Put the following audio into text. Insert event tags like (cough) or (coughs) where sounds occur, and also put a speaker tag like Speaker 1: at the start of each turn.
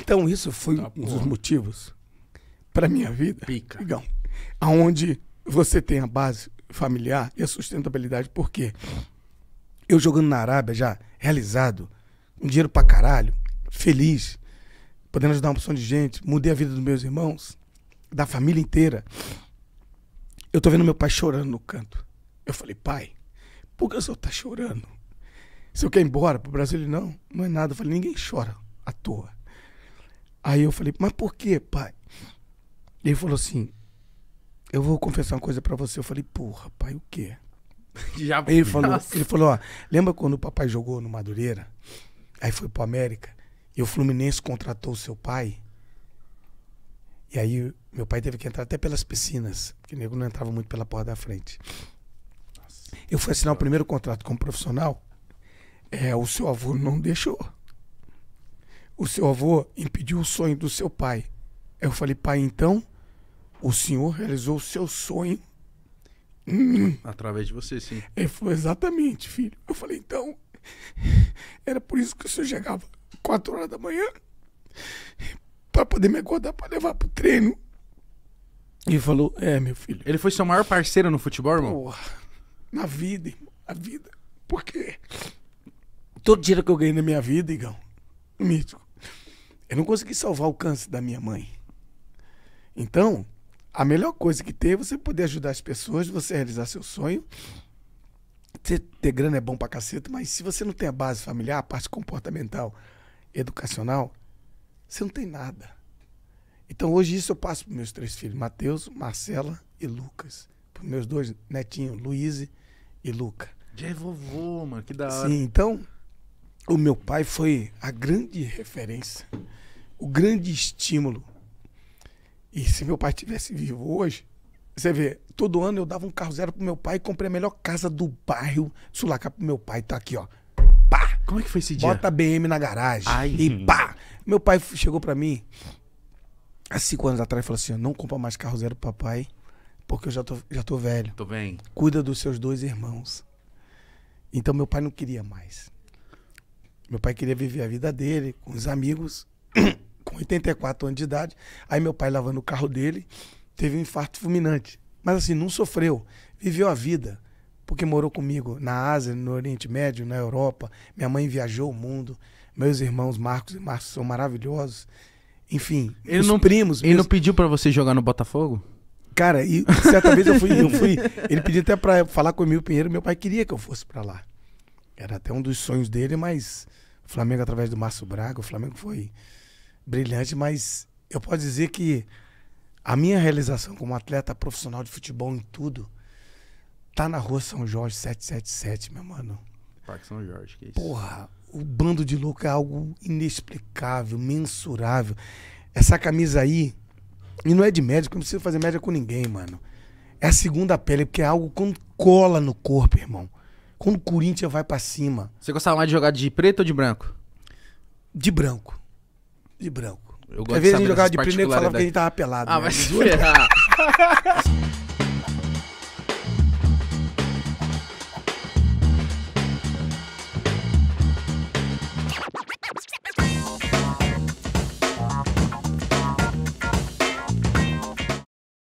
Speaker 1: Então isso foi tá, um dos motivos para minha vida. Pica. aonde você tem a base familiar e a sustentabilidade. Por quê? Eu jogando na Arábia já, realizado, um dinheiro pra caralho, feliz, podendo ajudar uma opção de gente, mudei a vida dos meus irmãos, da família inteira. Eu tô vendo meu pai chorando no canto. Eu falei, pai, por que o senhor tá chorando? Se eu quer ir embora pro Brasil? Ele, não, não é nada. Eu falei, ninguém chora à toa. Aí eu falei, mas por quê, pai? Ele falou assim, eu vou confessar uma coisa para você. Eu falei, porra, pai, o quê?
Speaker 2: (laughs) Já ele falou, ele falou, ó,
Speaker 1: lembra quando o papai jogou no Madureira? Aí foi pro América. E o Fluminense contratou o seu pai. E aí meu pai teve que entrar até pelas piscinas, porque o nego não entrava muito pela porta da frente. Nossa. Eu fui assinar o primeiro contrato como profissional. É, o seu avô não deixou o seu avô impediu o sonho do seu pai. Eu falei, pai, então o senhor realizou o seu sonho. Através de você, sim. Ele falou, exatamente, filho. Eu falei, então, era por isso que o senhor chegava 4 horas da manhã para poder me acordar para levar pro treino. Ele falou, é, meu filho. Ele foi seu maior parceiro no futebol, irmão? Porra, na vida, irmão, na vida. Por quê? Todo dinheiro que eu ganhei na minha vida, Igão, mítico, eu não consegui salvar o câncer da minha mãe. Então, a melhor coisa que tem é você poder ajudar as pessoas, você realizar seu sonho. Ter, ter grana é bom pra caceta, mas se você não tem a base familiar, a parte comportamental, educacional, você não tem nada. Então hoje isso eu passo para meus três filhos, Mateus, Marcela e Lucas. Para meus dois netinhos, Luiz e Luca. Já é vovô, mano, que da hora. Sim, então o meu pai foi a grande referência, o grande estímulo. E se meu pai estivesse vivo hoje, você vê, todo ano eu dava um carro zero pro meu pai e comprei a melhor casa do bairro Sulacá pro meu pai. Tá aqui, ó. Pá! Como é que foi esse dia? Bota a BM na garagem. Ai. E pá! Meu pai chegou para mim há cinco anos atrás e falou assim: não compra mais carro zero pro papai, porque eu já tô, já tô velho. Tô bem. Cuida dos seus dois irmãos. Então meu pai não queria mais. Meu pai queria viver a vida dele, com os amigos, (coughs) com 84 anos de idade. Aí meu pai, lavando o carro dele, teve um infarto fulminante. Mas assim, não sofreu, viveu a vida. Porque morou comigo na Ásia, no Oriente Médio, na Europa. Minha mãe viajou o mundo. Meus irmãos Marcos e Marcos são maravilhosos. Enfim, ele não, primos. Ele meus... não pediu para você jogar no Botafogo? Cara, e certa vez eu fui, eu (laughs) fui. Ele pediu até para falar com o Emílio Pinheiro. Meu pai queria que eu fosse para lá. Era até um dos sonhos dele, mas o Flamengo, através do Márcio Braga, o Flamengo foi brilhante, mas eu posso dizer que a minha realização como atleta profissional de futebol em tudo tá na rua São Jorge 777, meu mano. Parque São Jorge, que é isso? Porra, o bando de louco é algo inexplicável, mensurável. Essa camisa aí, e não é de médico, não preciso fazer média com ninguém, mano. É a segunda pele, porque é algo que cola no corpo, irmão. Quando o Corinthians vai para cima. Você gostava mais de jogar de preto ou de branco? De branco. De branco. Eu gosto Às vezes a gente jogava de preto e falava que a gente tava pelado. Ah, né? mas. (laughs) (laughs)